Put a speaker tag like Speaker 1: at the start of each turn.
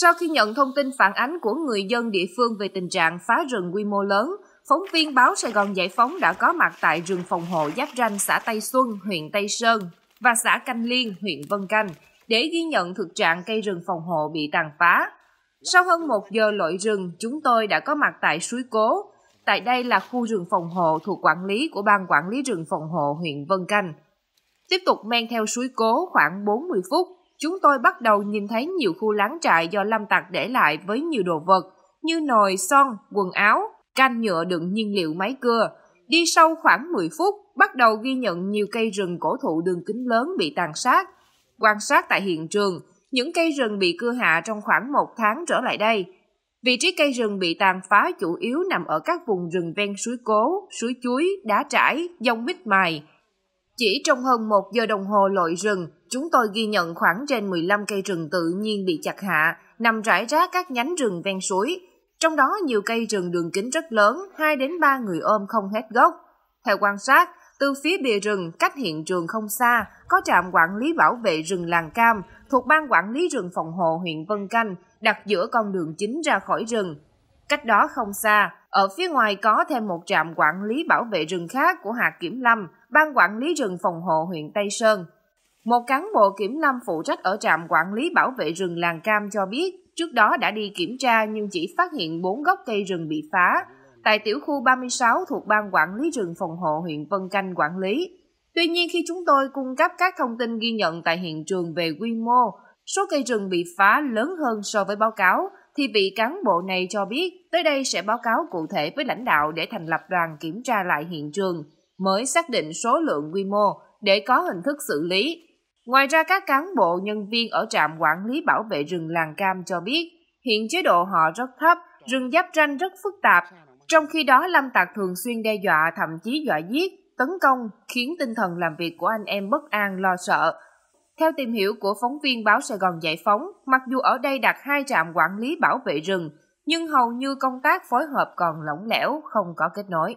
Speaker 1: Sau khi nhận thông tin phản ánh của người dân địa phương về tình trạng phá rừng quy mô lớn, phóng viên báo Sài Gòn Giải Phóng đã có mặt tại rừng phòng hộ giáp ranh xã Tây Xuân, huyện Tây Sơn và xã Canh Liên, huyện Vân Canh để ghi nhận thực trạng cây rừng phòng hộ bị tàn phá. Sau hơn một giờ lội rừng, chúng tôi đã có mặt tại suối Cố. Tại đây là khu rừng phòng hộ thuộc quản lý của Ban Quản lý rừng phòng hộ huyện Vân Canh. Tiếp tục men theo suối Cố khoảng 40 phút, Chúng tôi bắt đầu nhìn thấy nhiều khu láng trại do lâm tặc để lại với nhiều đồ vật như nồi, son, quần áo, can nhựa đựng nhiên liệu máy cưa. Đi sâu khoảng 10 phút, bắt đầu ghi nhận nhiều cây rừng cổ thụ đường kính lớn bị tàn sát. Quan sát tại hiện trường, những cây rừng bị cưa hạ trong khoảng một tháng trở lại đây. Vị trí cây rừng bị tàn phá chủ yếu nằm ở các vùng rừng ven suối cố, suối chuối, đá trải, dông bích mài, chỉ trong hơn một giờ đồng hồ lội rừng, chúng tôi ghi nhận khoảng trên 15 cây rừng tự nhiên bị chặt hạ, nằm rải rác các nhánh rừng ven suối. Trong đó nhiều cây rừng đường kính rất lớn, 2 đến 3 người ôm không hết gốc. Theo quan sát, từ phía bìa rừng cách hiện trường không xa, có trạm quản lý bảo vệ rừng làng Cam thuộc ban quản lý rừng phòng hộ huyện Vân Canh, đặt giữa con đường chính ra khỏi rừng. Cách đó không xa, ở phía ngoài có thêm một trạm quản lý bảo vệ rừng khác của hạt Kiểm Lâm, Ban Quản lý rừng phòng hộ huyện Tây Sơn. Một cán bộ Kiểm Lâm phụ trách ở trạm quản lý bảo vệ rừng làng Cam cho biết, trước đó đã đi kiểm tra nhưng chỉ phát hiện 4 gốc cây rừng bị phá, tại tiểu khu 36 thuộc Ban Quản lý rừng phòng hộ huyện Vân Canh quản lý. Tuy nhiên khi chúng tôi cung cấp các thông tin ghi nhận tại hiện trường về quy mô, số cây rừng bị phá lớn hơn so với báo cáo, thì vị cán bộ này cho biết tới đây sẽ báo cáo cụ thể với lãnh đạo để thành lập đoàn kiểm tra lại hiện trường, mới xác định số lượng quy mô để có hình thức xử lý. Ngoài ra các cán bộ nhân viên ở trạm quản lý bảo vệ rừng làng cam cho biết hiện chế độ họ rất thấp, rừng giáp ranh rất phức tạp, trong khi đó Lâm Tạc thường xuyên đe dọa thậm chí dọa giết, tấn công khiến tinh thần làm việc của anh em bất an lo sợ, theo tìm hiểu của phóng viên báo Sài Gòn Giải Phóng, mặc dù ở đây đặt hai trạm quản lý bảo vệ rừng, nhưng hầu như công tác phối hợp còn lỏng lẻo, không có kết nối.